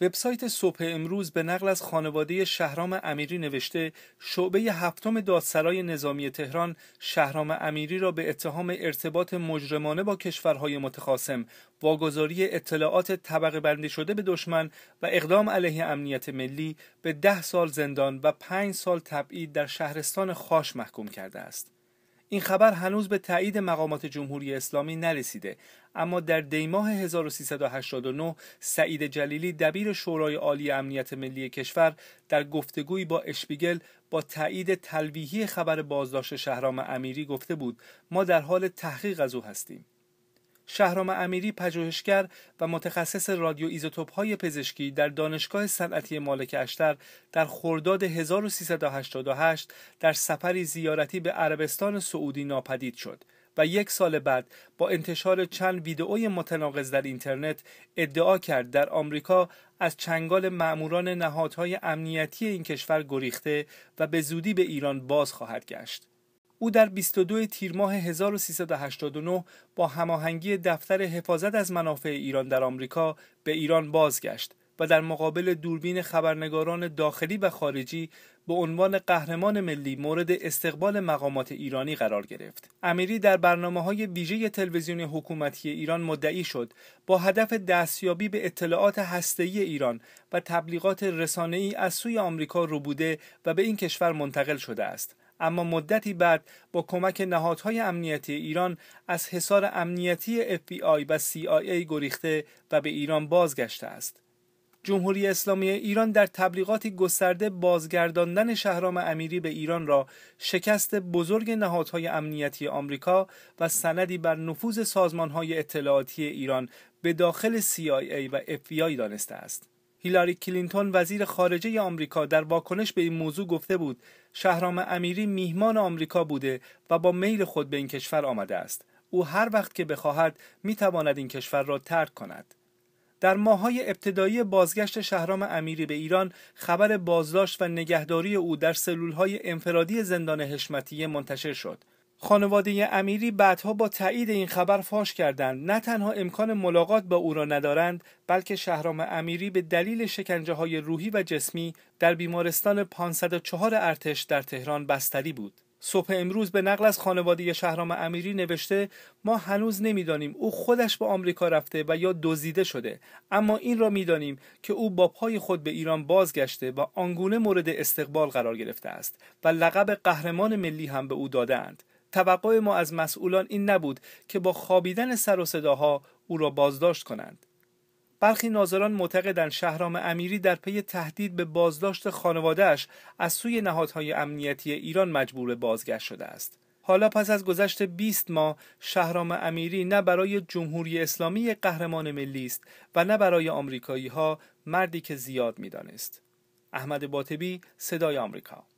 وبسایت صبح امروز به نقل از خانواده شهرام امیری نوشته شعبه هفتم دادسرای نظامی تهران شهرام امیری را به اتهام ارتباط مجرمانه با کشورهای متخاصم واگذاری اطلاعات طبقه بندی شده به دشمن و اقدام علیه امنیت ملی به ده سال زندان و پنج سال تبعید در شهرستان خاش محکوم کرده است این خبر هنوز به تایید مقامات جمهوری اسلامی نرسیده اما در دیماه 1389 سعید جلیلی دبیر شورای عالی امنیت ملی کشور در گفتگویی با اشپیگل با تایید تلویحی خبر بازداشت شهرام امیری گفته بود ما در حال تحقیق از او هستیم شهرام امیری پژوهشگر و متخصص رادیو ایزوتوپ های پزشکی در دانشگاه صنعتی مالک اشتر در خرداد 1388 در سفری زیارتی به عربستان سعودی ناپدید شد و یک سال بعد با انتشار چند ویدئوی متناقض در اینترنت ادعا کرد در آمریکا از چنگال ماموران نهادهای امنیتی این کشور گریخته و به زودی به ایران باز خواهد گشت. او در 22 تیر ماه 1389 با هماهنگی دفتر حفاظت از منافع ایران در آمریکا به ایران بازگشت و در مقابل دوربین خبرنگاران داخلی و خارجی به عنوان قهرمان ملی مورد استقبال مقامات ایرانی قرار گرفت. امیری در برنامه های ویژه تلویزیون حکومتی ایران مدعی شد با هدف دستیابی به اطلاعات هسته‌ای ایران و تبلیغات رسانه‌ای از سوی آمریکا ربوده و به این کشور منتقل شده است. اما مدتی بعد با کمک نهادهای امنیتی ایران از حصار امنیتی FBI و CIA گریخته و به ایران بازگشته است. جمهوری اسلامی ایران در تبلیغاتی گسترده بازگرداندن شهرام امیری به ایران را شکست بزرگ نهادهای امنیتی آمریکا و سندی بر نفوذ سازمانهای اطلاعاتی ایران به داخل CIA و FBI دانسته است. هیلاری کلینتون وزیر خارجه آمریکا در واکنش به این موضوع گفته بود شهرام امیری میهمان آمریکا بوده و با میل خود به این کشور آمده است او هر وقت که بخواهد میتواند این کشور را ترک کند در ماهای ابتدایی بازگشت شهرام امیری به ایران خبر بازداشت و نگهداری او در سلولهای انفرادی زندان حشمتیه منتشر شد خانواده امیری بعدها با تایید این خبر فاش کردند نه تنها امکان ملاقات با او را ندارند بلکه شهرام امیری به دلیل شکنجه های روحی و جسمی در بیمارستان 504 ارتش در تهران بستری بود صبح امروز به نقل از خانواده شهرام امیری نوشته ما هنوز نمیدانیم او خودش به آمریکا رفته و یا دزدیده شده اما این را میدانیم که او با پای خود به ایران بازگشته و آنگونه مورد استقبال قرار گرفته است و لقب قهرمان ملی هم به او دادهاند توقع ما از مسئولان این نبود که با خوابیدن سر و صداها او را بازداشت کنند برخی ناظران معتقدند شهرام امیری در پی تهدید به بازداشت خانوادهش از سوی نهادهای امنیتی ایران مجبور به بازگشت شده است حالا پس از گذشت 20 ماه شهرام امیری نه برای جمهوری اسلامی قهرمان ملی است و نه برای آمریکایی ها مردی که زیاد میدانست. احمد باطبی صدای آمریکا